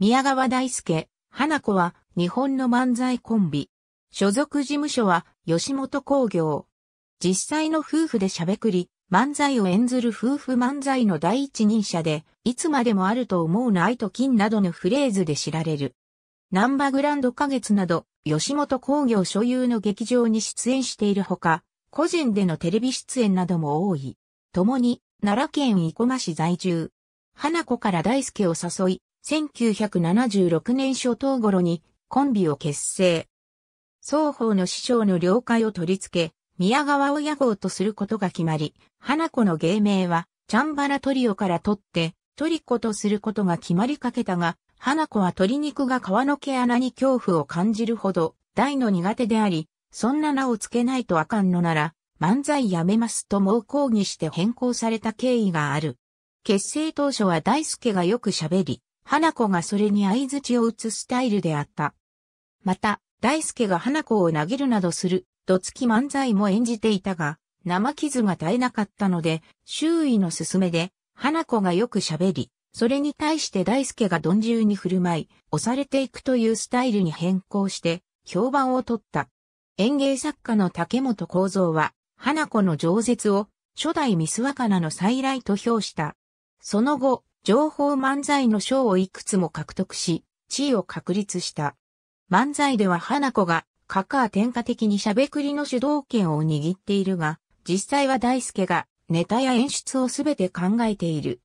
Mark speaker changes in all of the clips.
Speaker 1: 宮川大輔、花子は日本の漫才コンビ。所属事務所は吉本工業。実際の夫婦でしゃべくり、漫才を演ずる夫婦漫才の第一人者で、いつまでもあると思うな愛と金などのフレーズで知られる。ナンバグランド花月など、吉本工業所有の劇場に出演しているほか、個人でのテレビ出演なども多い。共に、奈良県生駒市在住。花子から大輔を誘い、1976年初頭頃にコンビを結成。双方の師匠の了解を取り付け、宮川親号とすることが決まり、花子の芸名は、チャンバラトリオから取って、トリコとすることが決まりかけたが、花子は鶏肉が皮の毛穴に恐怖を感じるほど、大の苦手であり、そんな名を付けないとあかんのなら、漫才やめますと猛抗議して変更された経緯がある。結成当初は大輔がよく喋り、花子がそれに相槌を打つスタイルであった。また、大輔が花子を投げるなどする、どつき漫才も演じていたが、生傷が絶えなかったので、周囲の勧めで、花子がよく喋り、それに対して大輔がどんじゅうに振る舞い、押されていくというスタイルに変更して、評判を取った。園芸作家の竹本幸三は、花子の饒舌を、初代ミス若菜の再来と評した。その後、情報漫才の賞をいくつも獲得し、地位を確立した。漫才では花子が、カカー天下的に喋くりの主導権を握っているが、実際は大輔が、ネタや演出をすべて考えている。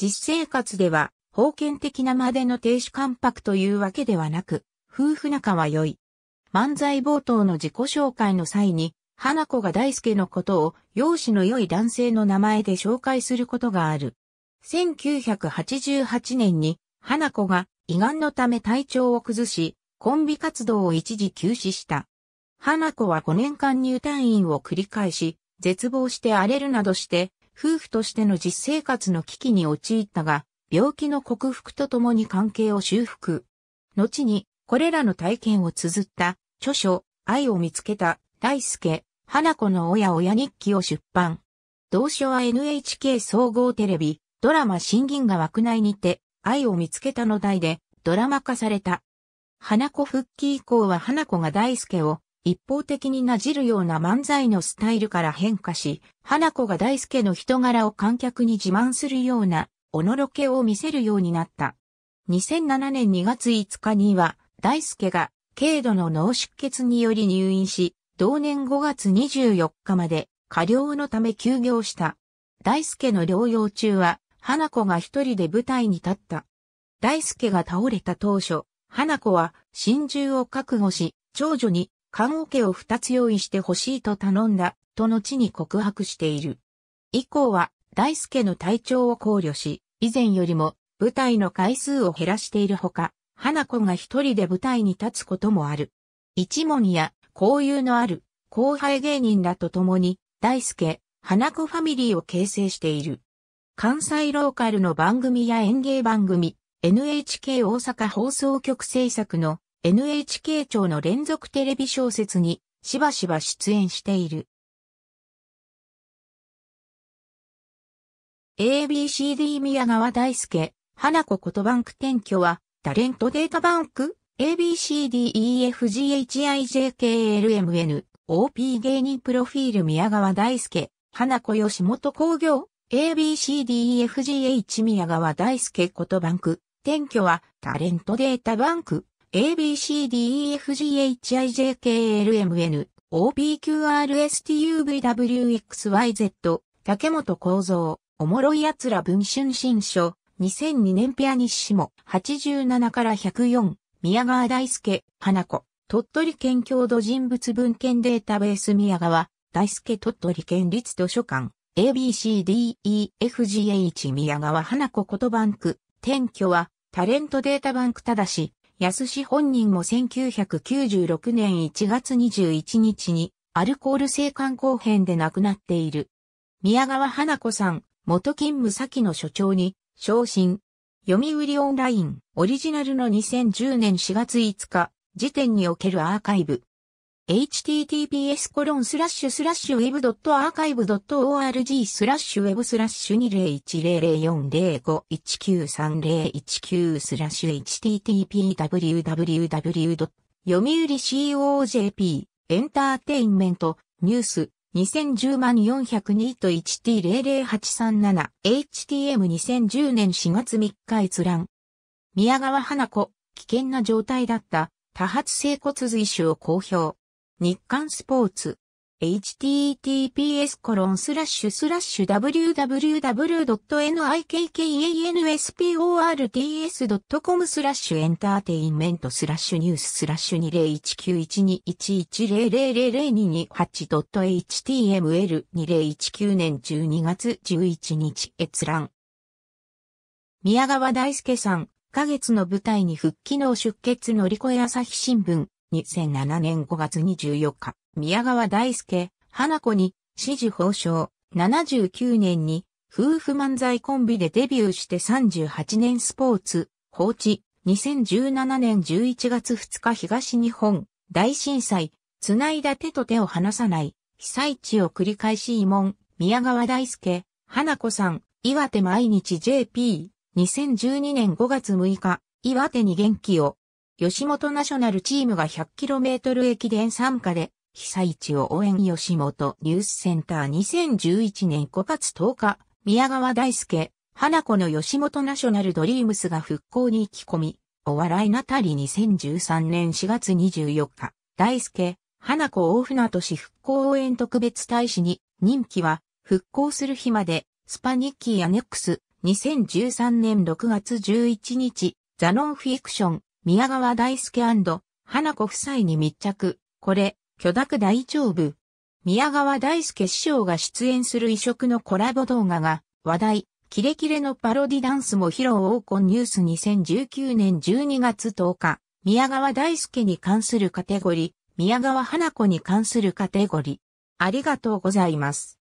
Speaker 1: 実生活では、封建的なまでの亭主関白というわけではなく、夫婦仲は良い。漫才冒頭の自己紹介の際に、花子が大輔のことを、容姿の良い男性の名前で紹介することがある。1988年に、花子が胃がんのため体調を崩し、コンビ活動を一時休止した。花子は5年間入退院を繰り返し、絶望して荒れるなどして、夫婦としての実生活の危機に陥ったが、病気の克服とともに関係を修復。後に、これらの体験を綴った、著書、愛を見つけた、大輔、花子の親親日記を出版。同書は NHK 総合テレビ、ドラマ新銀河枠内にて、愛を見つけたの題で、ドラマ化された。花子復帰以降は花子が大輔を一方的になじるような漫才のスタイルから変化し、花子が大輔の人柄を観客に自慢するような、おのろけを見せるようになった。2007年2月5日には、大輔が軽度の脳出血により入院し、同年5月24日まで過料のため休業した。大輔の療養中は、花子が一人で舞台に立った。大輔が倒れた当初、花子は心中を覚悟し、長女に看護家を二つ用意してほしいと頼んだ、と後に告白している。以降は、大輔の体調を考慮し、以前よりも舞台の回数を減らしているほか、花子が一人で舞台に立つこともある。一門や交友のある後輩芸人らと共に、大輔、花子ファミリーを形成している。関西ローカルの番組や演芸番組、NHK 大阪放送局制作の NHK 庁の連続テレビ小説にしばしば出演している。ABCD 宮川大輔、花子ことバンク転居は、タレントデータバンク、ABCDEFGHIJKLMN、OP 芸人プロフィール宮川大輔、花子吉本工業、ABCDEFGH 宮川大輔ことバンク、転居はタレントデータバンク、ABCDEFGHIJKLMN、OPQRSTUVWXYZ、竹本幸三、おもろい奴ら文春新書、2002年ペアニッシモ、87から104、宮川大輔、花子、鳥取県郷土人物文献データベース宮川、大輔鳥取県立図書館。ABCDEFGH 宮川花子ことバンク、転居は、タレントデータバンクただし、安氏本人も1996年1月21日に、アルコール性肝硬変で亡くなっている。宮川花子さん、元勤務先の所長に、昇進。読売オンライン、オリジナルの2010年4月5日、時点におけるアーカイブ。https コロンスラッシュスラッシュウェブドットアーカイブドット org スラッシュウェブスラッシュ201040519301 0スラッシュ httpwww. 読売 COJP エンターテインメントニュース2010万402と 1T00837 HTM2010 年4月3日閲覧宮川花子危険な状態だった多発性骨髄腫を公表日刊スポーツ。https コロンスラッシュスラッシュ w w w n i k k a n s p o r t s c o m スラッシュエンターテインメントスラッシュニューススラッシュ 20191211000228.html2019 年12月11日閲覧。宮川大輔さん、花月の舞台に復帰の出血乗り越え朝日新聞。2007年5月24日、宮川大輔、花子に、支持報奨、79年に、夫婦漫才コンビでデビューして38年スポーツ、放置、2017年11月2日東日本、大震災、つないだ手と手を離さない、被災地を繰り返し慰問、宮川大輔、花子さん、岩手毎日 JP、2012年5月6日、岩手に元気を、吉本ナショナルチームが 100km 駅伝参加で、被災地を応援吉本ニュースセンター2011年5月10日、宮川大輔、花子の吉本ナショナルドリームスが復興に行き込み、お笑いなたり2013年4月24日、大輔、花子大船渡市復興応援特別大使に、任期は、復興する日まで、スパニッキーアネックス、2013年6月11日、ザノンフィクション、宮川大輔花子夫妻に密着。これ、許諾大丈夫。宮川大輔師匠が出演する異色のコラボ動画が話題、キレキレのパロディダンスも披露オーコンニュース2019年12月10日、宮川大輔に関するカテゴリー、宮川花子に関するカテゴリー。ありがとうございます。